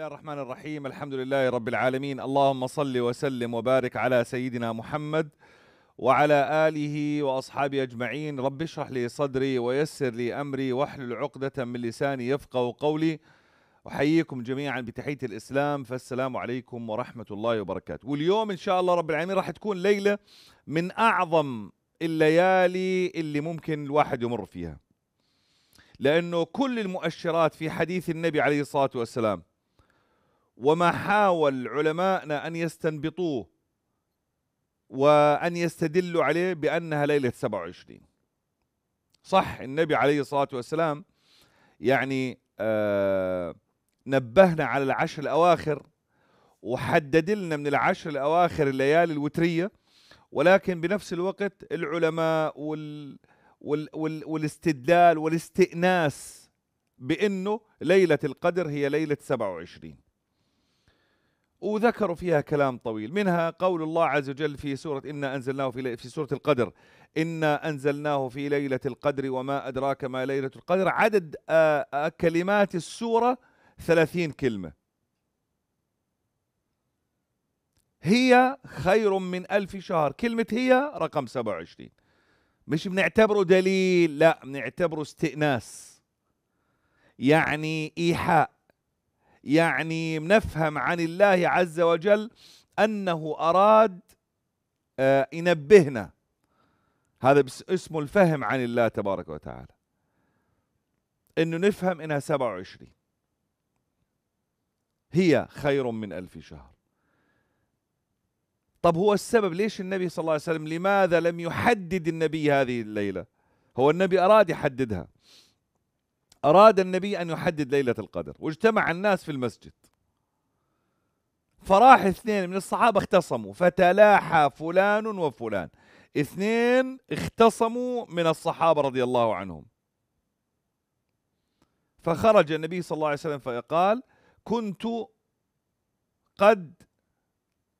الله الرحمن الرحيم الحمد لله رب العالمين اللهم صل وسلم وبارك على سيدنا محمد وعلى آله وأصحابه أجمعين رب اشرح لي صدري ويسر لي أمري واحلل عقدة من لساني يفقه قولي أحييكم جميعا بتحية الإسلام فالسلام عليكم ورحمة الله وبركاته واليوم إن شاء الله رب العالمين راح تكون ليلة من أعظم الليالي اللي ممكن الواحد يمر فيها لأنه كل المؤشرات في حديث النبي عليه الصلاة والسلام وما حاول علماءنا أن يستنبطوه وأن يستدلوا عليه بأنها ليلة 27 صح النبي عليه الصلاة والسلام يعني آه، نبهنا على العشر الأواخر وحدد لنا من العشر الأواخر الليالي الوترية ولكن بنفس الوقت العلماء وال وال وال والاستدلال والاستئناس بأنه ليلة القدر هي ليلة 27 وذكروا فيها كلام طويل منها قول الله عز وجل في سورة إنا أنزلناه في, في سورة القدر إنا أنزلناه في ليلة القدر وما أدراك ما ليلة القدر عدد آه، آه، كلمات السورة ثلاثين كلمة هي خير من ألف شهر كلمة هي رقم 27 مش بنعتبره دليل لا بنعتبره استئناس يعني إيحاء يعني نفهم عن الله عز وجل أنه أراد آه، ينبهنا هذا اسمه الفهم عن الله تبارك وتعالى انه نفهم انها 27 هي خير من ألف شهر طب هو السبب ليش النبي صلى الله عليه وسلم لماذا لم يحدد النبي هذه الليلة هو النبي أراد يحددها أراد النبي أن يحدد ليلة القدر واجتمع الناس في المسجد فراح اثنين من الصحابة اختصموا فتلاحى فلان وفلان اثنين اختصموا من الصحابة رضي الله عنهم فخرج النبي صلى الله عليه وسلم فقال كنت قد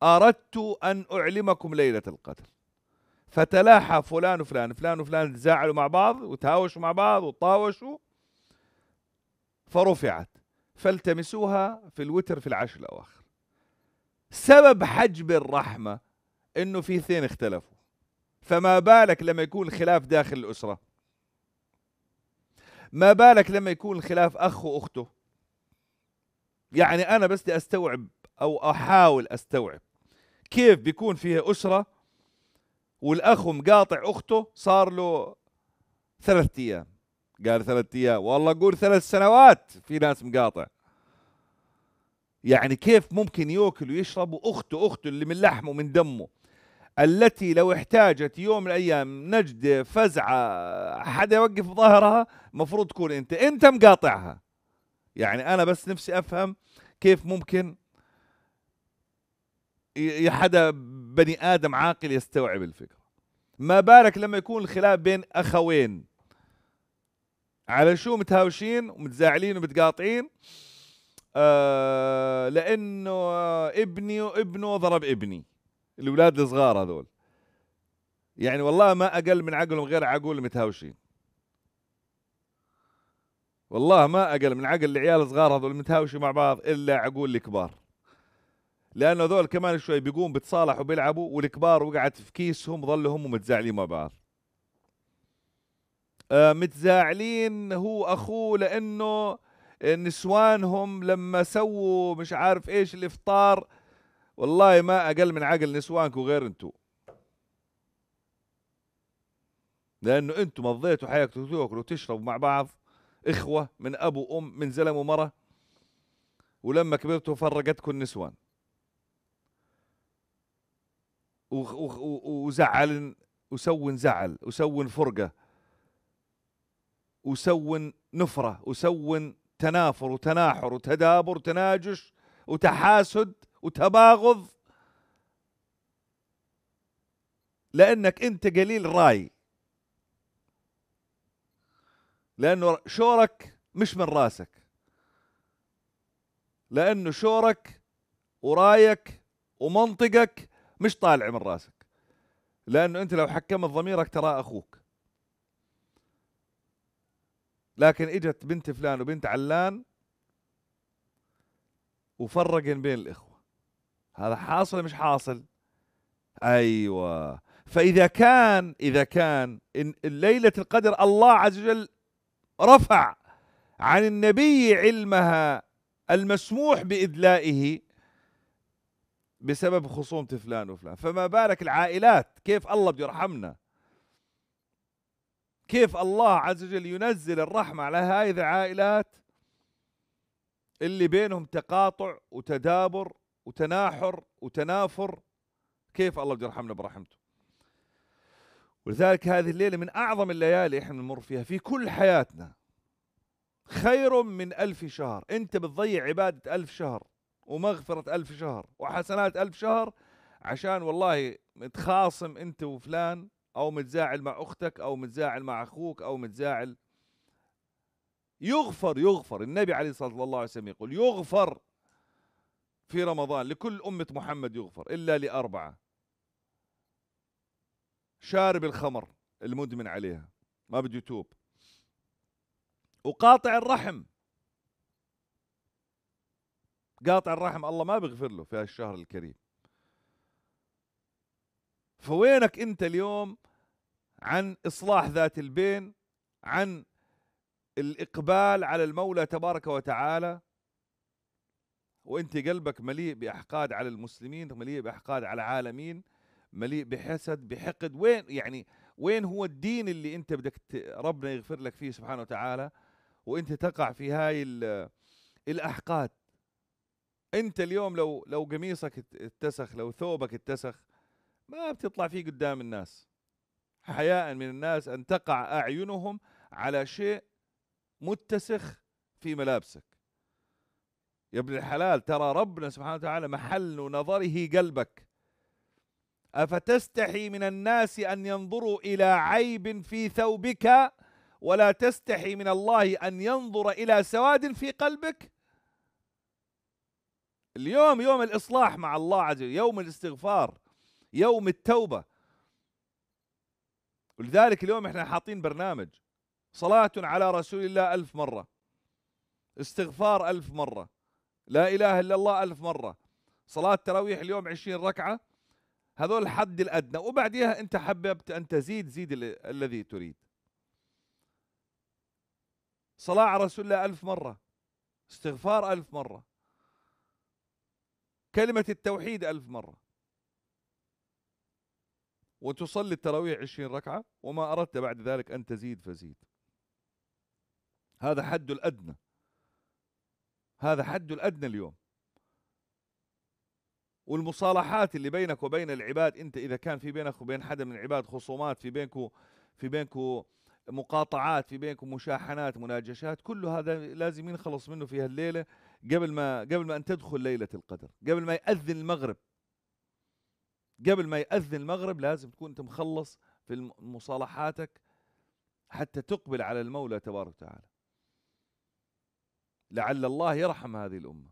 أردت أن أعلمكم ليلة القدر فتلاحى فلان وفلان فلان وفلان تزاعلوا مع بعض وتهاوشوا مع بعض وطاوشوا فرفعت فالتمسوها في الوتر في العشر الأواخر سبب حجب الرحمة أنه في اثنين اختلفوا فما بالك لما يكون الخلاف داخل الأسرة ما بالك لما يكون الخلاف أخ وأخته يعني أنا بس بدي أستوعب أو أحاول أستوعب كيف بيكون فيها أسرة والأخ مقاطع أخته صار له ثلاثة أيام قال ثلاث ايام والله قول ثلاث سنوات في ناس مقاطع يعني كيف ممكن ياكل ويشرب واخته اخته اللي من لحمه من دمه التي لو احتاجت يوم من الايام نجده فزعه حدا يوقف ظهرها المفروض تكون انت انت مقاطعها يعني انا بس نفسي افهم كيف ممكن حدا بني ادم عاقل يستوعب الفكره ما بالك لما يكون الخلاف بين اخوين على شو متهاوشين ومتزاعلين ومتقاطعين آه لانه آه ابني وابنه ضرب ابني الاولاد الصغار هذول يعني والله ما اقل من عقلهم غير عقول متهاوشين والله ما اقل من عقل العيال الصغار هذول متهاوشوا مع بعض الا عقول الكبار لانه هذول كمان شوي بيقوم بتصالحوا بيلعبوا والكبار وقعت في كيسهم ظلوا هم متزاعلين مع بعض آه، متزاعلين هو اخوه لانه نسوانهم لما سووا مش عارف ايش الافطار والله ما اقل من عقل نسوانكم غير انتو لانه انتم مضيتوا حياتكم تاكلوا وتشربوا مع بعض اخوه من اب وام من زلم ومره ولما كبرتوا فرقتكم النسوان وزعل وسون زعل وسون فرقه وسون نفرة وسون تنافر وتناحر وتدابر وتناجش وتحاسد وتباغض لأنك أنت قليل راي لأنه شورك مش من راسك لأنه شورك ورايك ومنطقك مش طالع من راسك لأنه أنت لو حكمت ضميرك ترى أخوك لكن اجت بنت فلان وبنت علان وفرقن بين الاخوه هذا حاصل مش حاصل ايوه فاذا كان اذا كان إن ليله القدر الله عز وجل رفع عن النبي علمها المسموح بادلائه بسبب خصومة فلان وفلان فما بالك العائلات كيف الله بده يرحمنا كيف الله عز وجل ينزل الرحمة على هذه العائلات اللي بينهم تقاطع وتدابر وتناحر وتنافر كيف الله يرحمنا برحمته ولذلك هذه الليلة من أعظم الليالي إحنا نمر فيها في كل حياتنا خير من ألف شهر أنت بتضيع عبادة ألف شهر ومغفرة ألف شهر وحسنات ألف شهر عشان والله متخاصم أنت وفلان او متزاعل مع اختك او متزاعل مع اخوك او متزاعل يغفر يغفر النبي عليه الصلاه والسلام عليه وسلم يقول يغفر في رمضان لكل امه محمد يغفر الا لاربعه شارب الخمر المدمن عليها ما بده يتوب وقاطع الرحم قاطع الرحم الله ما بيغفر له في هالشهر الكريم فوينك انت اليوم عن اصلاح ذات البين عن الاقبال على المولى تبارك وتعالى وانت قلبك مليء باحقاد على المسلمين مليء باحقاد على العالمين مليء بحسد بحقد وين يعني وين هو الدين اللي انت بدك ربنا يغفر لك فيه سبحانه وتعالى وانت تقع في هاي الاحقاد انت اليوم لو لو قميصك اتسخ لو ثوبك اتسخ ما بتطلع فيه قدام الناس حياء من الناس أن تقع أعينهم على شيء متسخ في ملابسك يا ابن الحلال ترى ربنا سبحانه وتعالى محل نظره قلبك أفتستحي من الناس أن ينظروا إلى عيب في ثوبك ولا تستحي من الله أن ينظر إلى سواد في قلبك اليوم يوم الإصلاح مع الله عز وجل يوم الاستغفار يوم التوبة ولذلك اليوم احنا حاطين برنامج صلاة على رسول الله ألف مرة استغفار ألف مرة لا إله إلا الله ألف مرة صلاة تراويح اليوم عشرين ركعة هذول الحد الأدنى وبعديها أنت حببت أن تزيد زيد الذي تريد صلاة على رسول الله ألف مرة استغفار ألف مرة كلمة التوحيد ألف مرة وتصلي التراويح عشرين ركعة وما أردت بعد ذلك أن تزيد فزيد هذا حد الأدنى هذا حد الأدنى اليوم والمصالحات اللي بينك وبين العباد انت اذا كان في بينك وبين حدا من العباد خصومات في بينك في بينك مقاطعات في بينكم مشاحنات مناجشات كل هذا لازم ينخلص منه في هالليله قبل ما قبل ما ان تدخل ليله القدر قبل ما ياذن المغرب قبل ما يأذن المغرب لازم تكون أنت مخلص في مصالحاتك حتى تقبل على المولى تبارك وتعالى لعل الله يرحم هذه الأمة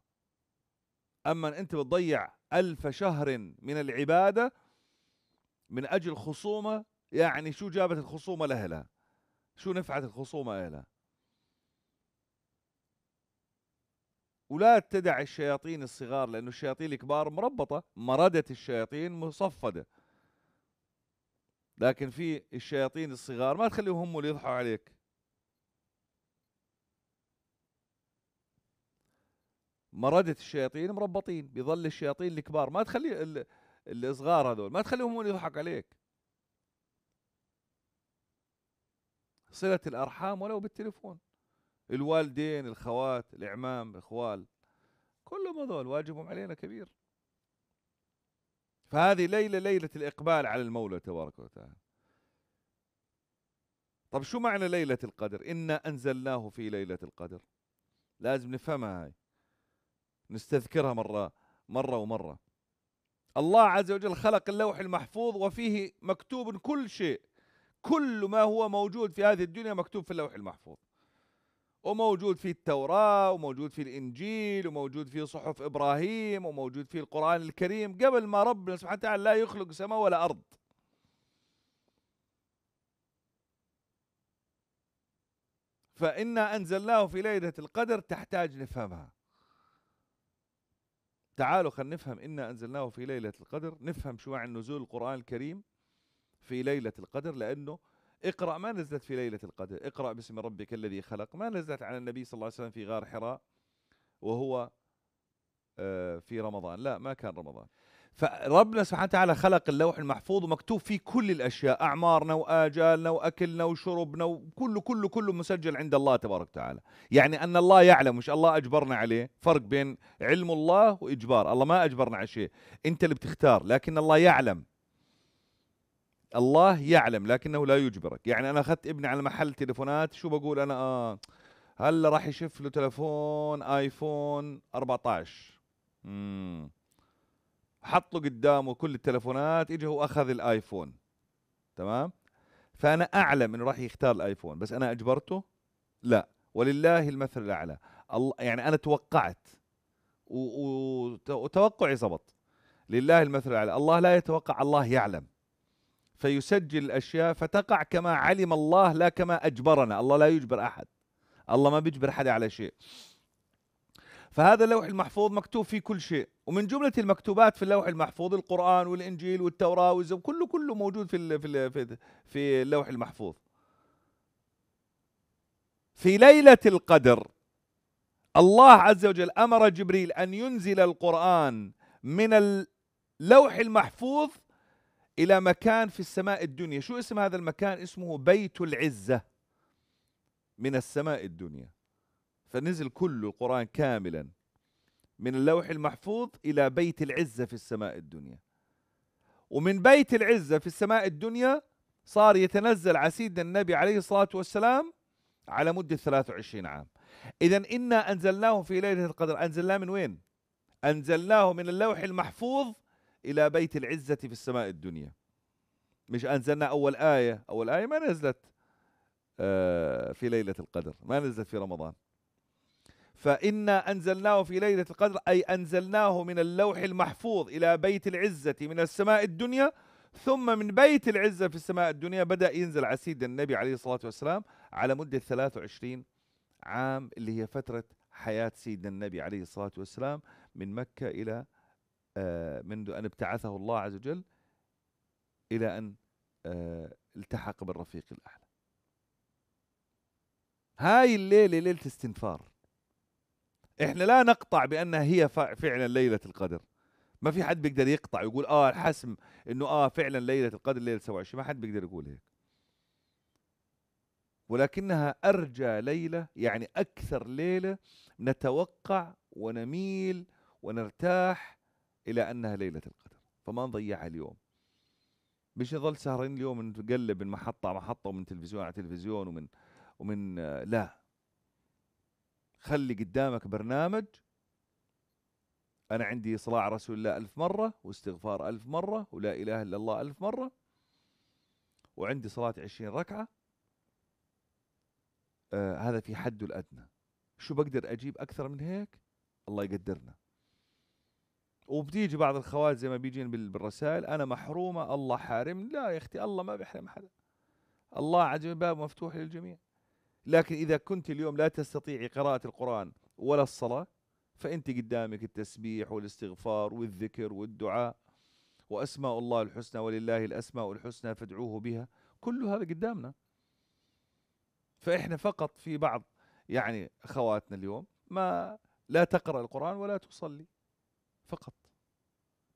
أما أنت بتضيع ألف شهر من العبادة من أجل خصومة يعني شو جابت الخصومة لأهلها شو نفعت الخصومة أهلها ولا تدع الشياطين الصغار لأن الشياطين الكبار مربطة مردة الشياطين مصفدة لكن في الشياطين الصغار ما تخليهم هم اللي يضحوا عليك مردة الشياطين مربطين بيظل الشياطين الكبار ما تخلي الصغار هذول ما تخليهم هم اللي يضحك عليك صلة الأرحام ولو بالتليفون الوالدين الخوات الإعمام الإخوال كلهم هذول واجبهم علينا كبير فهذه ليلة ليلة الإقبال على المولى تبارك وتعالى طب شو معنى ليلة القدر إنا أنزلناه في ليلة القدر لازم نفهمها هاي نستذكرها مرة مرة ومرة الله عز وجل خلق اللوح المحفوظ وفيه مكتوب كل شيء كل ما هو موجود في هذه الدنيا مكتوب في اللوح المحفوظ وموجود في التوراة وموجود في الإنجيل وموجود في صحف إبراهيم وموجود في القرآن الكريم قبل ما ربنا سبحانه وتعالى لا يخلق سماء ولا أرض فإنا أنزلناه في ليلة القدر تحتاج نفهمها تعالوا خلينا نفهم إنا أنزلناه في ليلة القدر نفهم شو عن نزول القرآن الكريم في ليلة القدر لأنه اقرأ ما نزلت في ليلة القدر اقرأ باسم ربك الذي خلق ما نزلت على النبي صلى الله عليه وسلم في غار حراء وهو آه، في رمضان لا ما كان رمضان فربنا سبحانه وتعالى خلق اللوح المحفوظ ومكتوب فيه كل الأشياء أعمارنا وآجالنا وأكلنا وشربنا وكله كله كله مسجل عند الله تبارك وتعالى يعني أن الله يعلم مش الله أجبرنا عليه فرق بين علم الله وإجبار الله ما أجبرنا على شيء أنت اللي بتختار لكن الله يعلم الله يعلم لكنه لا يجبرك يعني انا اخذت ابني على محل تليفونات شو بقول انا آه هلا راح يشف له تليفون ايفون 14 امم حط له قدامه كل التليفونات اجى هو اخذ الايفون تمام فانا اعلم انه راح يختار الايفون بس انا اجبرته لا ولله المثل الاعلى الله يعني انا توقعت وتوقعي زبط لله المثل الاعلى الله لا يتوقع الله يعلم فيسجل الأشياء فتقع كما علم الله لا كما أجبرنا الله لا يجبر أحد الله ما بيجبر حدا على شيء فهذا اللوح المحفوظ مكتوب فيه كل شيء ومن جملة المكتوبات في اللوح المحفوظ القرآن والإنجيل والتوراة والزبور كله كله موجود في في في اللوح المحفوظ في ليلة القدر الله عز وجل أمر جبريل أن ينزل القرآن من اللوح المحفوظ إلى مكان في السماء الدنيا شو اسم هذا المكان اسمه بيت العزة من السماء الدنيا فنزل كل القرآن كاملا من اللوح المحفوظ إلى بيت العزة في السماء الدنيا ومن بيت العزة في السماء الدنيا صار يتنزل على سيدنا النبي عليه الصلاة والسلام على مدة 23 عام إذا إنا أنزلناه في ليلة القدر أنزلناه من وين؟ أنزلناه من اللوح المحفوظ إلى بيت العزة في السماء الدنيا مش أنزلنا أول آية أول آية ما نزلت آه، في ليلة القدر ما نزلت في رمضان فإنا أنزلناه في ليلة القدر أي أنزلناه من اللوح المحفوظ إلى بيت العزة من السماء الدنيا ثم من بيت العزة في السماء الدنيا بدأ ينزل على سيدنا النبي عليه الصلاة والسلام على مدة 23 عام اللي هي فترة حياة سيدنا النبي عليه الصلاة والسلام من مكة إلى منذ أن ابتعثه الله عز وجل إلى أن آه، التحق بالرفيق الأعلى هاي الليلة ليلة استنفار احنا لا نقطع بأنها هي فعلا ليلة القدر ما في حد بيقدر يقطع ويقول اه الحسم انه اه فعلا ليله القدر ليله 27 ما حد بيقدر يقول هيك ولكنها ارجى ليله يعني اكثر ليله نتوقع ونميل ونرتاح إلى أنها ليلة القدر فما نضيعها اليوم مش نظل سهرين اليوم نقلب من محطة على محطة ومن تلفزيون على تلفزيون ومن ومن لا خلي قدامك برنامج أنا عندي صلاة رسول الله ألف مرة واستغفار ألف مرة ولا إله إلا الله ألف مرة وعندي صلاة عشرين ركعة آه هذا في حده الأدنى شو بقدر أجيب أكثر من هيك الله يقدرنا وبتيجي بعض الخوات زي ما بيجين بالرسائل انا محرومه الله حارمني لا يا اختي الله ما بيحرم حدا الله عجب باب مفتوح للجميع لكن اذا كنت اليوم لا تستطيع قراءه القران ولا الصلاه فانت قدامك التسبيح والاستغفار والذكر والدعاء واسماء الله الحسنى ولله الاسماء الحسنى فادعوه بها كل هذا قدامنا فاحنا فقط في بعض يعني اخواتنا اليوم ما لا تقرا القران ولا تصلي فقط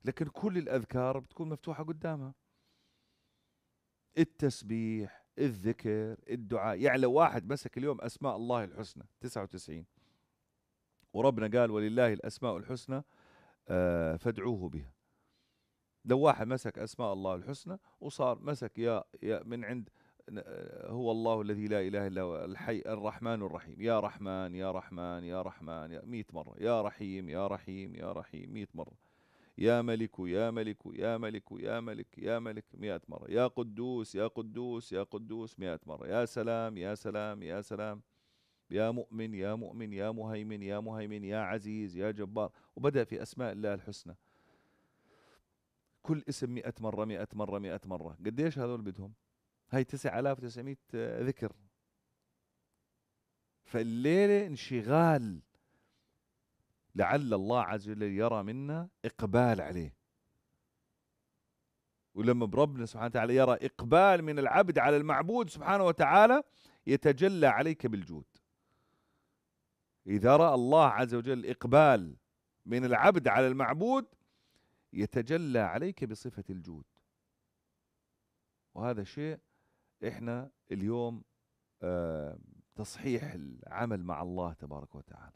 لكن كل الأذكار بتكون مفتوحة قدامها التسبيح الذكر الدعاء يعني لو واحد مسك اليوم أسماء الله الحسنى 99 وربنا قال ولله الأسماء الحسنى آه فادعوه بها لو واحد مسك أسماء الله الحسنى وصار مسك يا, يا من عند هو الله الذي لا اله الا هو الحي الرحمن الرحيم يا رحمن يا رحمن يا رحمن يا 100 مره يا رحيم يا رحيم يا رحيم 100 مره يا ملك يا ملك يا ملك يا ملك يا ملك 100 مره يا قدوس يا قدوس يا قدوس 100 مره يا سلام يا سلام يا سلام يا مؤمن يا مؤمن يا مهيمن يا مهيمن يا عزيز يا جبار وبدا في اسماء الله الحسنى كل اسم مئة مرة مئة مرة مئة مرة قديش هذول بدهم هاي 9900 ذكر فالليلة انشغال لعل الله عز وجل يرى منا إقبال عليه ولما بربنا سبحانه وتعالى يرى إقبال من العبد على المعبود سبحانه وتعالى يتجلى عليك بالجود إذا رأى الله عز وجل إقبال من العبد على المعبود يتجلى عليك بصفة الجود وهذا شيء احنا اليوم آه تصحيح العمل مع الله تبارك وتعالى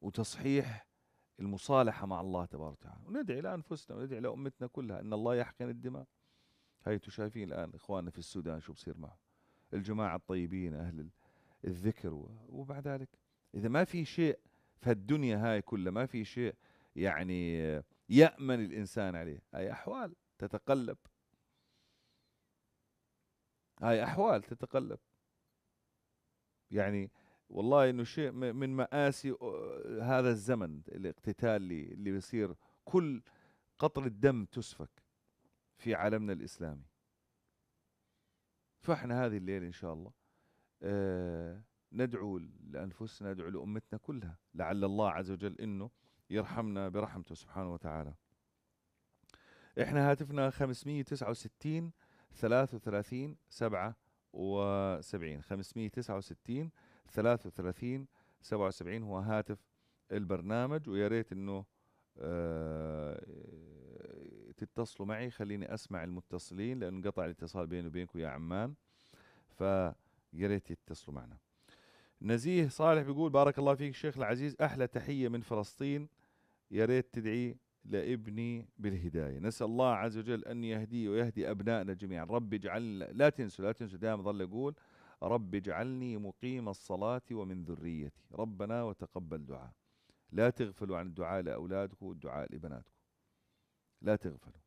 وتصحيح المصالحة مع الله تبارك وتعالى وندعي لأنفسنا وندعي لأمتنا كلها أن الله يحقن الدماء هاي شايفين الآن إخواننا في السودان شو بصير معهم الجماعة الطيبين أهل الذكر وبعد ذلك إذا ما في شيء في الدنيا هاي كلها ما في شيء يعني آه، يأمن الإنسان عليه هاي أحوال تتقلب هاي أحوال تتقلب يعني والله انه شيء من مآسي هذا الزمن الاقتتال اللي اللي بيصير كل قطر الدم تسفك في عالمنا الاسلامي فاحنا هذه الليله ان شاء الله آه ندعو لانفسنا ندعو لامتنا كلها لعل الله عز وجل انه يرحمنا برحمته سبحانه وتعالى احنا هاتفنا 569 33 77 569 33 77 هو هاتف البرنامج ويا ريت انه آه تتصلوا معي خليني اسمع المتصلين لانه انقطع الاتصال بيني وبينكم يا عمان فيا ريت يتصلوا معنا. نزيه صالح بيقول بارك الله فيك شيخ العزيز احلى تحيه من فلسطين يا ريت تدعي لابني بالهدايه نسال الله عز وجل ان يهديه ويهدي ابنائنا جميعا رب اجعل لا تنسوا لا تنسوا دائما ظل اقول رب اجعلني مقيم الصلاه ومن ذريتي ربنا وتقبل دعاء لا تغفلوا عن الدعاء لاولادكم والدعاء لبناتكم لا تغفلوا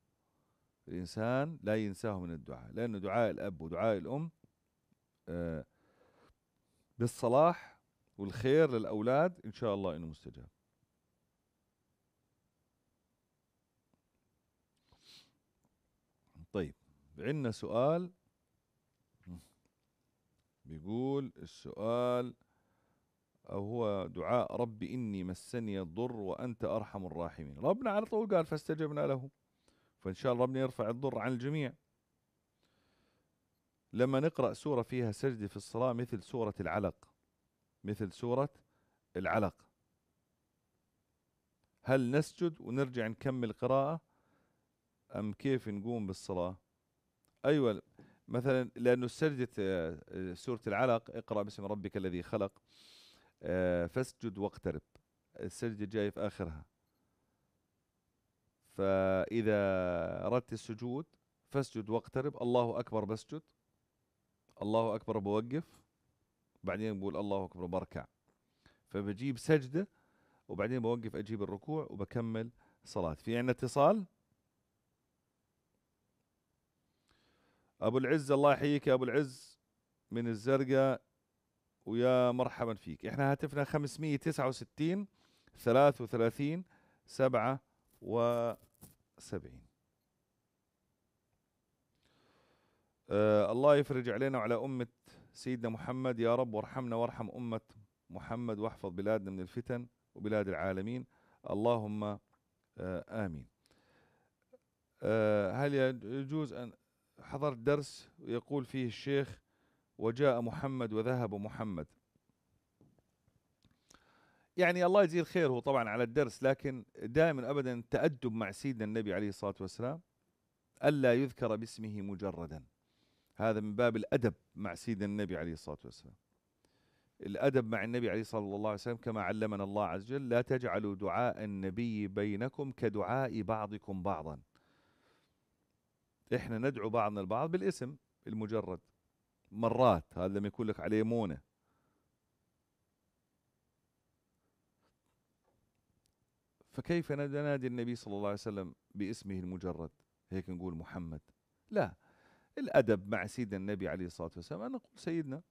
الانسان لا ينساه من الدعاء لان دعاء الاب ودعاء الام آه، بالصلاح والخير للاولاد ان شاء الله انه مستجاب عندنا سؤال بيقول السؤال أو هو دعاء ربي إني مسني الضر وأنت أرحم الراحمين ربنا على طول قال فاستجبنا له فإن شاء الله ربنا يرفع الضر عن الجميع لما نقرأ سورة فيها سجدة في الصلاة مثل سورة العلق مثل سورة العلق هل نسجد ونرجع نكمل قراءة أم كيف نقوم بالصلاة ايوه مثلا لانه سجدة آه، سورة العلق اقرا باسم ربك الذي خلق آه، فاسجد واقترب السجدة جاية في اخرها فاذا اردت السجود فاسجد واقترب الله اكبر بسجد الله اكبر بوقف بعدين بقول الله اكبر بركع فبجيب سجده وبعدين بوقف اجيب الركوع وبكمل صلاه في عندنا اتصال ابو العز الله يحييك يا ابو العز من الزرقاء ويا مرحبا فيك احنا هاتفنا 569 33 77 آه الله يفرج علينا وعلى أمة سيدنا محمد يا رب وارحمنا وارحم أمة محمد واحفظ بلادنا من الفتن وبلاد العالمين اللهم آه آمين آه هل يجوز أن حضرت درس يقول فيه الشيخ وجاء محمد وذهب محمد يعني الله يجزيه الخير هو طبعا على الدرس لكن دائما ابدا التادب مع سيدنا النبي عليه الصلاه والسلام الا يذكر باسمه مجردا هذا من باب الادب مع سيدنا النبي عليه الصلاه والسلام الادب مع النبي عليه صلى الله عليه وسلم كما علمنا الله عز وجل لا تجعلوا دعاء النبي بينكم كدعاء بعضكم بعضا احنا ندعو بعضنا البعض بالاسم المجرد مرات هذا لما يكون لك عليه مونه فكيف ننادي النبي صلى الله عليه وسلم باسمه المجرد هيك نقول محمد لا الادب مع سيدنا النبي عليه الصلاه والسلام ان نقول سيدنا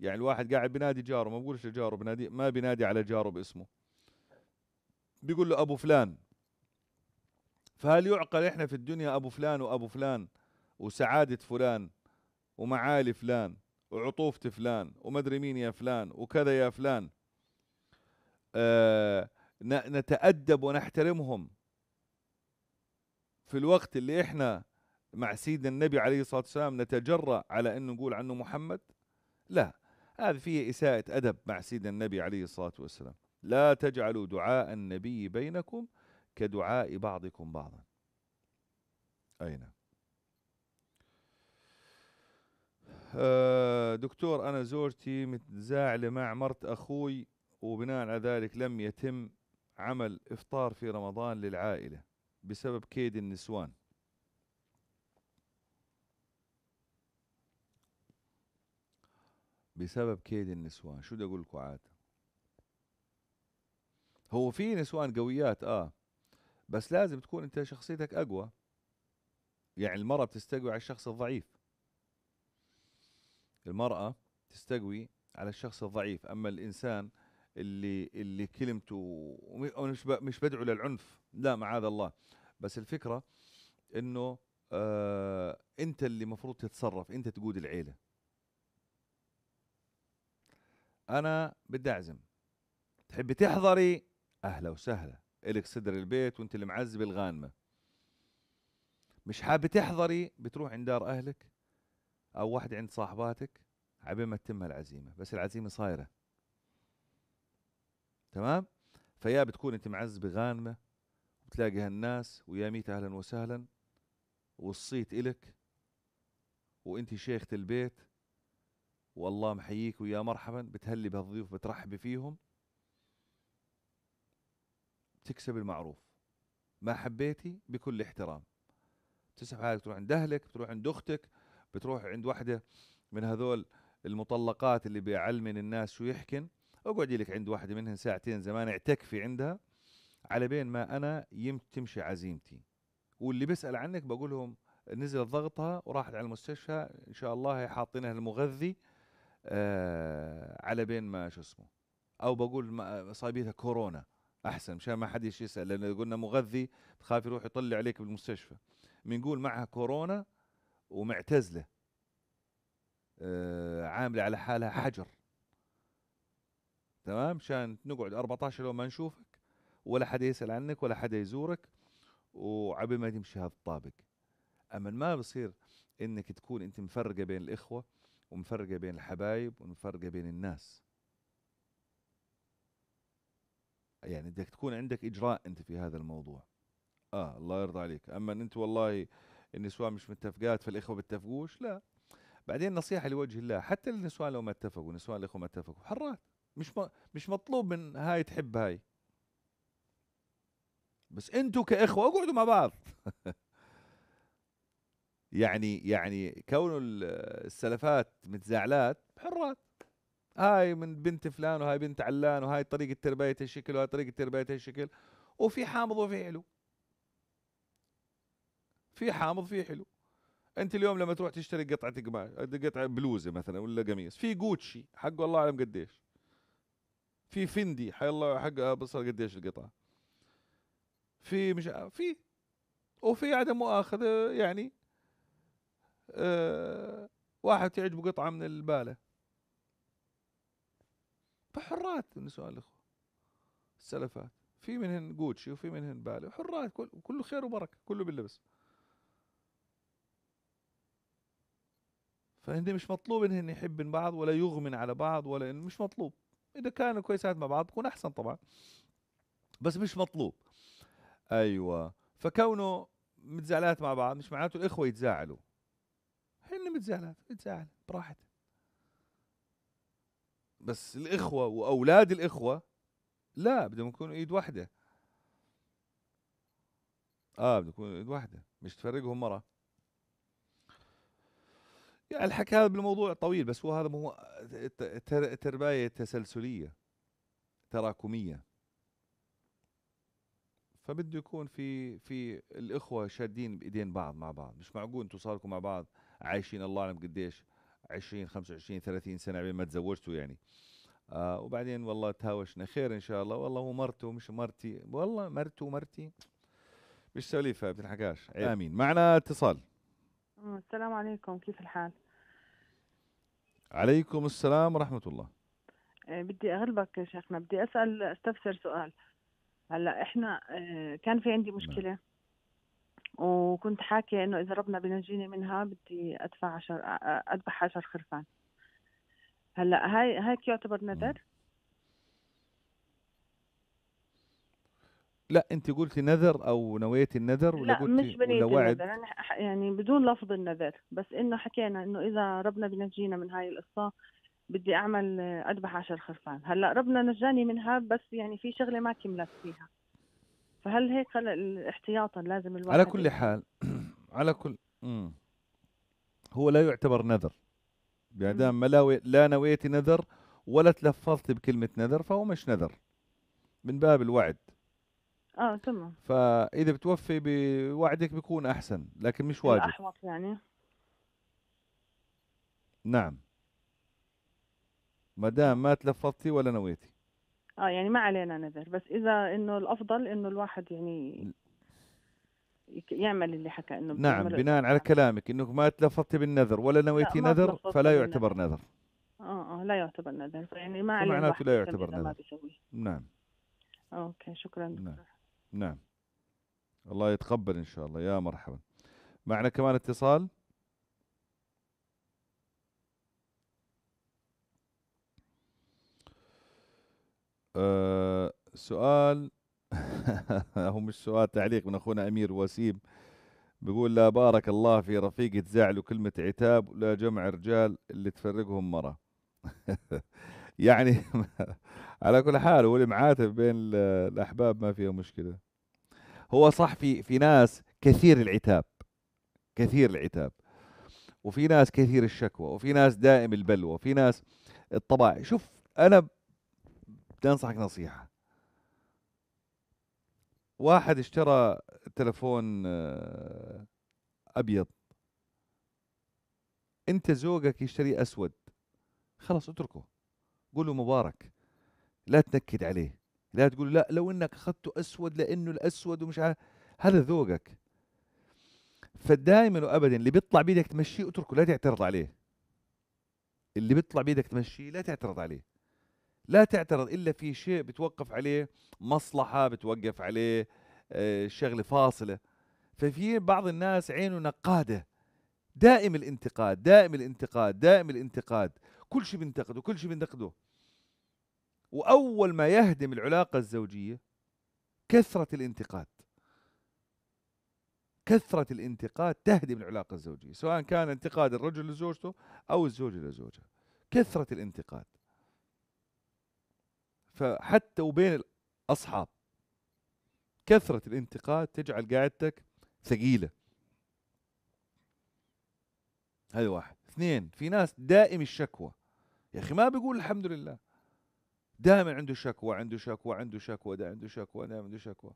يعني الواحد قاعد بنادي جاره ما بقولش لجاره بنادي ما بنادي على جاره باسمه بيقول له ابو فلان فهل يعقل احنا في الدنيا ابو فلان وابو فلان وسعاده فلان ومعالي فلان وعطوفة فلان ومدري مين يا فلان وكذا يا فلان آه نتأدب ونحترمهم في الوقت اللي احنا مع سيدنا النبي عليه الصلاة والسلام نتجرأ على انه نقول عنه محمد لا هذا فيه إساءة أدب مع سيدنا النبي عليه الصلاة والسلام لا تجعلوا دعاء النبي بينكم كدعاء بعضكم بعضا أي نعم آه دكتور أنا زوجتي متزاعلة مع مرت أخوي وبناء على ذلك لم يتم عمل إفطار في رمضان للعائلة بسبب كيد النسوان بسبب كيد النسوان شو بدي أقول لكم عاد هو في نسوان قويات آه بس لازم تكون انت شخصيتك اقوى يعني المرأة بتستقوي على الشخص الضعيف المرأة تستقوي على الشخص الضعيف أما الإنسان اللي اللي كلمته مش مش بدعو للعنف لا معاذ الله بس الفكرة إنه آه أنت اللي المفروض تتصرف أنت تقود العيلة أنا بدي أعزم تحبي تحضري أهلا وسهلا الك صدر البيت وانت اللي الغانمه مش حابه تحضري بتروح عند دار اهلك او واحد عند صاحباتك عبين ما تتم العزيمه بس العزيمه صايره تمام فيا بتكون انت معذبه غانمه وبتلاقي هالناس ويا ميت اهلا وسهلا والصيت الك وانت شيخه البيت والله محييك ويا مرحبا بتهلي بهالضيوف بترحبي فيهم تكسب المعروف ما حبيتي بكل احترام تسحب حالك تروح عند اهلك بتروح عند اختك بتروح عند واحده من هذول المطلقات اللي بيعلمن الناس شو يحكن اقعدي لك عند واحده منهن ساعتين زمان اعتكفي عندها على بين ما انا تمشي عزيمتي واللي بيسال عنك بقول لهم نزل ضغطها وراحت على المستشفى ان شاء الله حاطينها المغذي آه على بين ما شو اسمه او بقول صايبتها كورونا احسن مشان ما حد يسال لان قلنا مغذي تخاف يروح يطلع عليك بالمستشفى بنقول معها كورونا ومعتزله آه عامله على حالها حجر تمام مشان نقعد 14 يوم ما نشوفك ولا حدا يسال عنك ولا حدا يزورك وعبي ما تمشي هذا الطابق اما ما بصير انك تكون انت مفرقه بين الاخوه ومفرقه بين الحبايب ومفرقه بين الناس يعني بدك تكون عندك اجراء انت في هذا الموضوع اه الله يرضى عليك اما ان انت والله النسوان مش متفقات فالاخوه بتفقوش لا بعدين نصيحه لوجه الله حتى النسوان لو ما اتفقوا نسوان الاخوه ما اتفقوا حرات مش م... مش مطلوب من هاي تحب هاي بس انتوا كاخوه اقعدوا مع بعض يعني يعني كون السلفات متزعلات حرات هاي من بنت فلان وهاي بنت علان وهاي طريقة تربية الشكل وهاي طريقة تربية الشكل وفي حامض وفي حلو في حامض في حلو انت اليوم لما تروح تشتري قطعة قماش قطعة بلوزة مثلا ولا قميص في جوتشي حقه الله اعلم قديش في فندي حي الله حقه بصر قديش القطعة في مش في وفي عدم مؤاخذة يعني آه واحد تعجبه قطعة من البالة فحرات النسوان الاخوه السلفات في منهن جوتشي وفي منهن بالي وحرات كل كله خير وبركه كله باللبس فهن مش مطلوب انهن يحبن بعض ولا يغمن على بعض ولا إن مش مطلوب اذا كانوا كويسات مع بعض بكون احسن طبعا بس مش مطلوب ايوه فكونه متزعلات مع بعض مش معناته الاخوه يتزاعلوا هن متزعلات يتزاعل براحتك بس الاخوه واولاد الاخوه لا بدهم يكونوا ايد واحده اه بدهم يكونوا ايد واحده مش تفرقهم مره يعني الحكي هذا بالموضوع طويل بس هو هذا هو تربايه تسلسليه تراكميه فبده يكون في في الاخوه شادين بايدين بعض مع بعض مش معقول انتم صاركم مع بعض عايشين الله اعلم قديش 20 25 30 سنه على ما تزوجتوا يعني آه وبعدين والله تهاوشنا خير ان شاء الله والله هو مش مرتي والله مرته ومرتي مش سواليفها بتنحكاش إيه. امين معنا اتصال آه، السلام عليكم كيف الحال عليكم السلام ورحمه الله آه، بدي اغلبك يا شيخنا بدي اسال استفسر سؤال هلا احنا آه، كان في عندي نعم. مشكله وكنت حاكي انه اذا ربنا بينجيني منها بدي ادفع عشر اذبح عشر خرفان هلا هاي هيك يعتبر نذر لا انت قلتي نذر او نويتي النذر ولا قلتي مش ولا وعد النذر. يعني بدون لفظ النذر بس انه حكينا انه اذا ربنا بينجينا من هاي القصه بدي اعمل اذبح عشر خرفان هلا ربنا نجاني منها بس يعني في شغله ما كملت فيها فهل هيك هلا احتياطا لازم الواحد على كل حال على كل مم. هو لا يعتبر نذر يا يعني دام ما لا نويتي نذر ولا تلفظت بكلمه نذر فهو مش نذر من باب الوعد اه تمام فاذا بتوفي بوعدك بيكون احسن لكن مش واجب احوط يعني نعم ما دام ما تلفظتي ولا نويتي اه يعني ما علينا نذر بس اذا انه الافضل انه الواحد يعني يعمل اللي حكى انه نعم بناء على كلامك انك ما تلفظتي بالنذر ولا نويتي نذر فلا يعتبر نذر اه اه لا يعتبر نذر فيعني ما علينا معناته لا يعتبر نذر نعم اوكي شكرا نعم نعم الله يتقبل ان شاء الله يا مرحبا معنا كمان اتصال آه، سؤال هو مش سؤال تعليق من اخونا امير وسيم بيقول لا بارك الله في رفيق تزعله كلمة عتاب ولا جمع رجال اللي تفرقهم مرة يعني على كل حال هو معاتب بين الأحباب ما فيها مشكلة هو صح في في ناس كثير العتاب كثير العتاب وفي ناس كثير الشكوى وفي ناس دائم البلوى وفي ناس الطبع شوف أنا بدي انصحك نصيحه واحد اشترى تلفون آه، ابيض انت زوجك يشتري اسود خلاص اتركه قول له مبارك لا تنكد عليه لا تقول لا لو انك اخذته اسود لانه الاسود ومش عارف هذا ذوقك فدائما وابدا اللي بيطلع بيدك تمشيه اتركه لا تعترض عليه اللي بيطلع بيدك تمشيه لا تعترض عليه لا تعترض إلا في شيء بتوقف عليه مصلحة بتوقف عليه آه، شغلة فاصلة ففي بعض الناس عينه نقادة دائم الانتقاد دائم الانتقاد دائم الانتقاد كل شيء بينتقده كل شيء بينتقده وأول ما يهدم العلاقة الزوجية كثرة الانتقاد كثرة الانتقاد تهدم العلاقة الزوجية سواء كان انتقاد الرجل لزوجته أو الزوجة لزوجها كثرة الانتقاد فحتى وبين الأصحاب كثرة الانتقاد تجعل قاعدتك ثقيلة هذا واحد اثنين في ناس دائم الشكوى يا أخي ما بيقول الحمد لله دائما عنده شكوى عنده شكوى عنده شكوى ده عنده شكوى ده عنده شكوى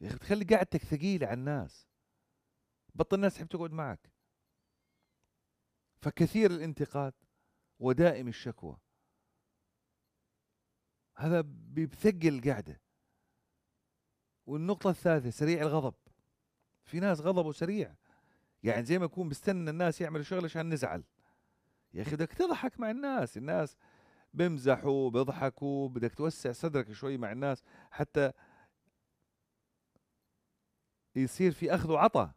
يا أخي تخلي قاعدتك ثقيلة على الناس بطل الناس تحب تقعد معك فكثير الانتقاد ودائم الشكوى هذا بيثقل القعده والنقطه الثالثه سريع الغضب في ناس غضبوا سريع يعني زي ما يكون بستنى الناس يعملوا شغله عشان نزعل يا اخي بدك تضحك مع الناس الناس بمزحوا بيضحكوا بدك توسع صدرك شوي مع الناس حتى يصير في اخذ وعطى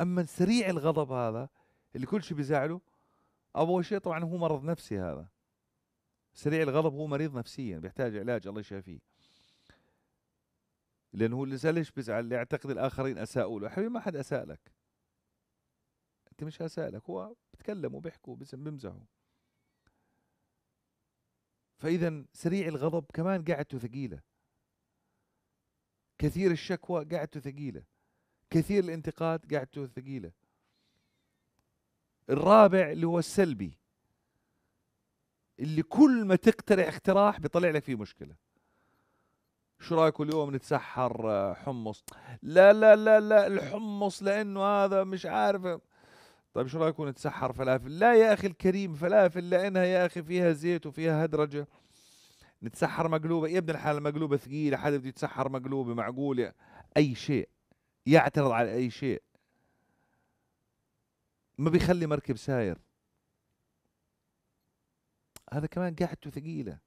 اما سريع الغضب هذا اللي كل شيء بيزعله اول شيء طبعا هو مرض نفسي هذا سريع الغضب هو مريض نفسيا بيحتاج علاج الله يشافيه لانه هو اللي ليش بيزعل اللي يعتقد الاخرين اساءوا له حبيبي ما حد اساء لك انت مش اساء لك هو بيتكلم وبيحكوا بيمزحوا فاذا سريع الغضب كمان قاعدته ثقيله كثير الشكوى قاعدته ثقيله كثير الانتقاد قاعدته ثقيله الرابع اللي هو السلبي اللي كل ما تقترح اقتراح بيطلع لك فيه مشكله شو رايكم اليوم نتسحر آه، حمص لا لا لا لا الحمص لانه هذا مش عارف طيب شو رايكم نتسحر فلافل لا يا اخي الكريم فلافل لانها يا اخي فيها زيت وفيها هدرجه نتسحر مقلوبه يا ابن الحلال مقلوبه ثقيله حدا بده يتسحر مقلوبه معقوله اي شيء يعترض على اي شيء ما بيخلي مركب ساير هذا كمان قاعدته ثقيلة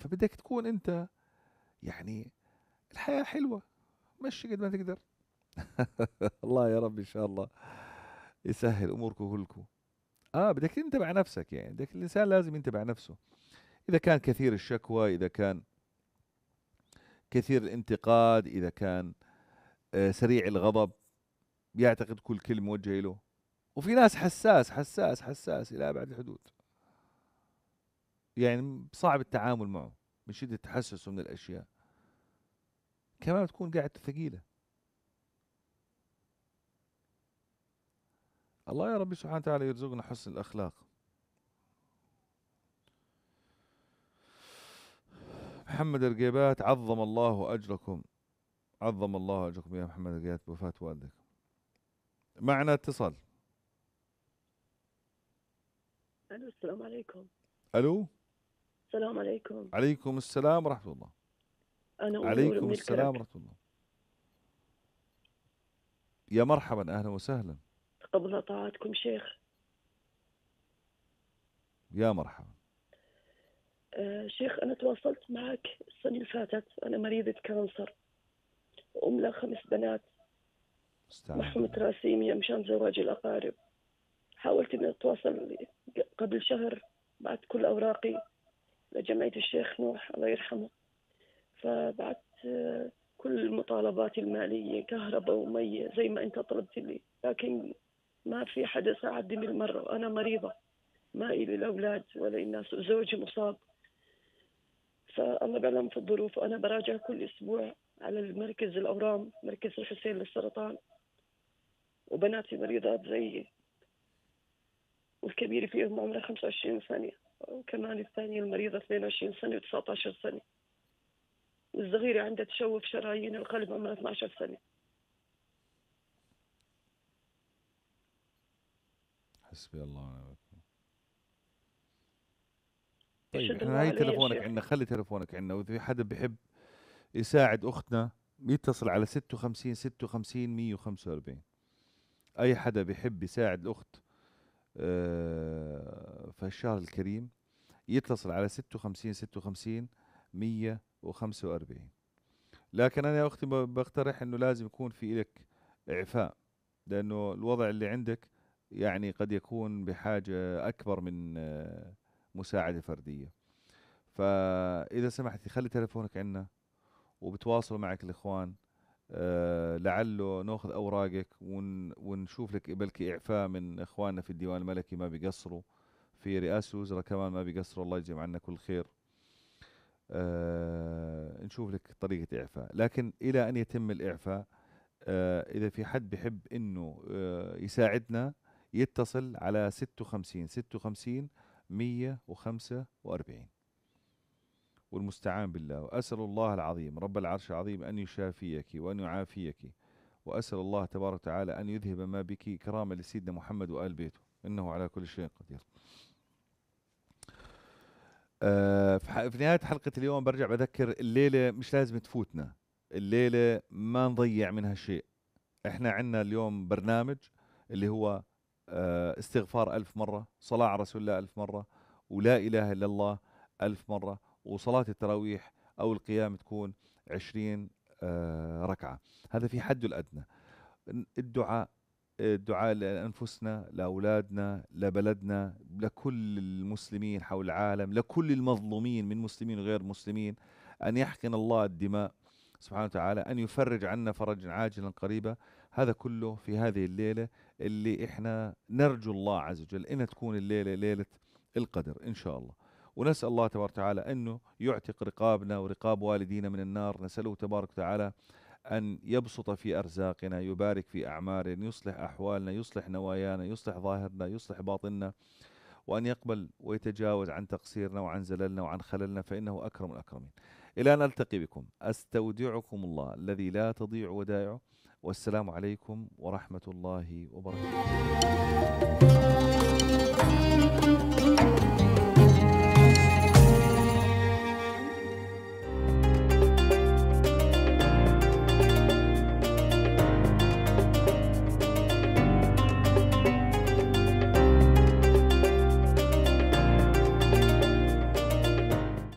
فبدك تكون أنت يعني الحياة حلوة مشي قد ما تقدر الله يا رب إن شاء الله يسهل أموركم كلكم آه بدك تنتبه على نفسك يعني بدك الإنسان لازم ينتبه على نفسه إذا كان كثير الشكوى إذا كان كثير الانتقاد إذا كان آه، سريع الغضب يعتقد كل كلمة موجهة له وفي ناس حساس حساس حساس الى ابعد الحدود يعني صعب التعامل معه من شده تحسسه من الاشياء كمان بتكون قاعدة ثقيله الله يا ربي سبحانه وتعالى يرزقنا حسن الاخلاق محمد القيبات عظم الله اجركم عظم الله اجركم يا محمد القيبات بوفاه والدك معنا اتصال الو السلام عليكم الو السلام عليكم عليكم السلام ورحمه الله انا عليكم السلام ورحمه الله يا مرحبا اهلا وسهلا قبل طاعتكم شيخ يا مرحبا آه شيخ انا تواصلت معك السنه اللي فاتت انا مريضه كانسر ام لها خمس بنات محمد راسيميا مشان زواج الاقارب حاولت أن أتواصل قبل شهر بعت كل أوراقي لجمعية الشيخ نوح الله يرحمه فبعت آه، كل مطالباتي المالية كهرباء ومية زي ما أنت طلبت لي لكن ما في حدا ساعدني بالمرة وأنا مريضة ما إلي الأولاد ولا الناس وزوجي مصاب فالله بيعلم في الظروف وأنا براجع كل أسبوع على المركز الأورام مركز الحسين للسرطان وبناتي مريضات زيي والكبير فيهم عمره 25 سنة وكمان الثانية المريضة 22 سنة و19 سنة والصغيرة عندها تشوف شرايين القلب عمرها 12 سنة حسبي الله ونعم الوكيل طيب احنا هاي تلفونك عندنا خلي تلفونك عندنا واذا في حدا بحب يساعد اختنا يتصل على 56 56 145 اي حدا بحب يساعد الاخت آه، فشار الكريم يتصل على 56 56 145 لكن انا يا اختي بقترح انه لازم يكون في لك اعفاء لانه الوضع اللي عندك يعني قد يكون بحاجه اكبر من آه، مساعده فرديه فاذا سمحتي خلي تلفونك عندنا وبتواصلوا معك الاخوان آه، لعله ناخذ اوراقك ون ونشوف لك بلكي اعفاء من اخواننا في الديوان الملكي ما بيقصروا في رئاسه الوزراء كمان ما بيقصروا الله يجمع عنا كل خير آه نشوف لك طريقة إعفاء لكن إلى أن يتم الإعفاء آه إذا في حد بحب أنه آه يساعدنا يتصل على 56 56 145 والمستعان بالله وأسأل الله العظيم رب العرش العظيم أن يشافيك وأن يعافيك وأسأل الله تبارك وتعالى أن يذهب ما بك كرامة لسيدنا محمد وآل بيته إنه على كل شيء قدير آه في نهاية حلقة اليوم برجع بذكر الليلة مش لازم تفوتنا الليلة ما نضيع منها شيء احنا عندنا اليوم برنامج اللي هو آه استغفار ألف مرة صلاة على رسول الله ألف مرة ولا إله إلا الله ألف مرة وصلاة التراويح أو القيام تكون 20 آه، ركعة هذا في حد الأدنى الدعاء الدعاء لأنفسنا لأولادنا لبلدنا لكل المسلمين حول العالم لكل المظلومين من مسلمين وغير مسلمين أن يحقن الله الدماء سبحانه وتعالى أن يفرج عنا فرجا عاجلا قريبا هذا كله في هذه الليلة اللي إحنا نرجو الله عز وجل إن تكون الليلة ليلة القدر إن شاء الله ونسأل الله تبارك وتعالى أنه يعتق رقابنا ورقاب والدينا من النار نسأله تبارك وتعالى أن يبسط في أرزاقنا يبارك في أعمارنا يصلح أحوالنا يصلح نوايانا يصلح ظاهرنا يصلح باطننا وأن يقبل ويتجاوز عن تقصيرنا وعن زللنا وعن خللنا فإنه أكرم الأكرمين إلى أن ألتقي بكم أستودعكم الله الذي لا تضيع ودائعه والسلام عليكم ورحمة الله وبركاته